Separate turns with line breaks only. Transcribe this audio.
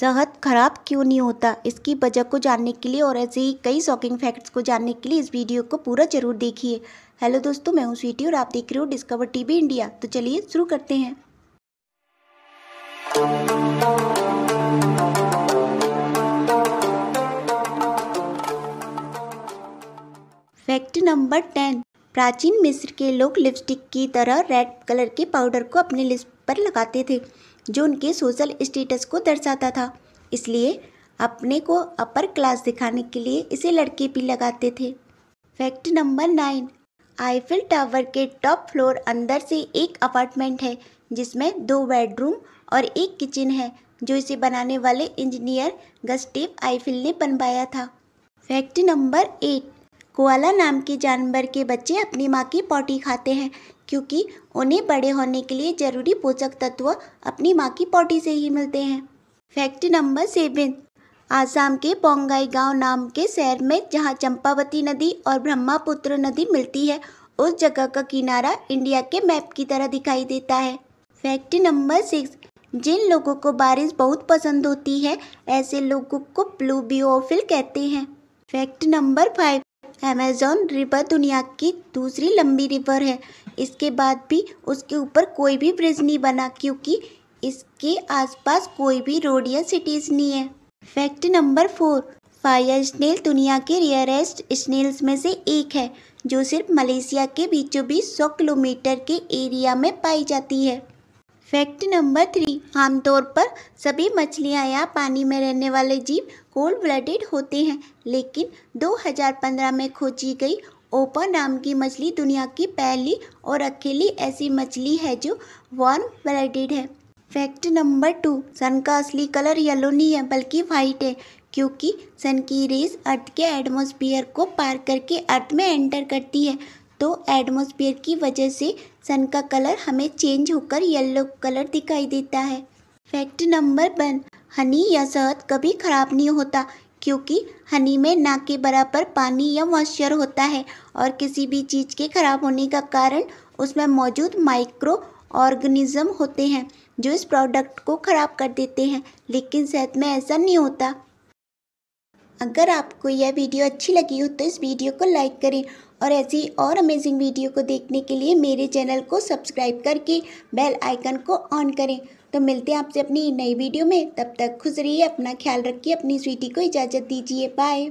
सेहत खराब क्यों नहीं होता इसकी वजह को जानने के लिए और ऐसे ही कई शॉकिंग फैक्ट्स को जानने के लिए इस वीडियो को पूरा जरूर देखिए हेलो दोस्तों मैं हूँ स्वीटी और आप देख रहे हो डिस्कवर टीवी इंडिया तो चलिए शुरू करते हैं फैक्ट नंबर टेन प्राचीन मिस्र के लोग लिपस्टिक की तरह रेड कलर के पाउडर को अपने लिप्स पर लगाते थे जो उनके सोशल स्टेटस को दर्शाता था इसलिए अपने को अपर क्लास दिखाने के लिए इसे लड़के भी लगाते थे fact number nine Eiffel tower के टॉप फ्लोर अंदर से एक अपार्टमेंट है जिसमें दो बेडरूम और एक किचन है जो इसे बनाने वाले इंजीनियर गस्टेव आईफिल ने बनवाया था फैक्ट नंबर एट कोआला नाम के जानवर के बच्चे अपनी माँ की पॉटी खाते हैं क्योंकि उन्हें बड़े होने के लिए जरूरी पोषक तत्व अपनी माँ की पॉटी से ही मिलते हैं फैक्ट नंबर सेवन आसाम के पोंगाई गांव नाम के शहर में जहां चंपावती नदी और ब्रह्मपुत्र नदी मिलती है उस जगह का किनारा इंडिया के मैप की तरह दिखाई देता है फैक्ट नंबर सिक्स जिन लोगों को बारिश बहुत पसंद होती है ऐसे लोगों को ब्लू बियोफिल कहते हैं fact number five Amazon river दुनिया की दूसरी लंबी रिवर है इसके बाद भी उसके ऊपर कोई भी ब्रिज नहीं बना क्योंकि इसके आसपास कोई भी रोड या सिटीज़ नहीं है fact number four fire snail दुनिया के रेयरेस्ट स्नेल्स में से एक है जो सिर्फ मलेशिया के बीचों बीच सौ किलोमीटर के एरिया में पाई जाती है फैक्ट नंबर थ्री आमतौर पर सभी मछलियाँ या पानी में रहने वाले जीव कोल्ड ब्लडेड होते हैं लेकिन 2015 में खोजी गई ओपन नाम की मछली दुनिया की पहली और अकेली ऐसी मछली है जो वार्म ब्लडेड है फैक्ट नंबर टू सन का असली कलर येलो नहीं है बल्कि वाइट है क्योंकि सन की रेस अर्थ के एटमोसफियर को पार करके अर्थ में एंटर करती है तो एटमोसफियर की वजह से सन का कलर हमें चेंज होकर येलो कलर दिखाई देता है फैक्ट नंबर वन हनी या शहद कभी ख़राब नहीं होता क्योंकि हनी में ना के बराबर पानी या मॉइस्चर होता है और किसी भी चीज़ के खराब होने का कारण उसमें मौजूद माइक्रो ऑर्गेनिज्म होते हैं जो इस प्रोडक्ट को ख़राब कर देते हैं लेकिन शहद में ऐसा नहीं होता अगर आपको यह वीडियो अच्छी लगी हो तो इस वीडियो को लाइक करें और ऐसी और अमेजिंग वीडियो को देखने के लिए मेरे चैनल को सब्सक्राइब करके बेल आइकन को ऑन करें तो मिलते हैं आपसे अपनी नई वीडियो में तब तक खुश रहिए अपना ख्याल रखिए अपनी स्वीटी को इजाज़त दीजिए बाय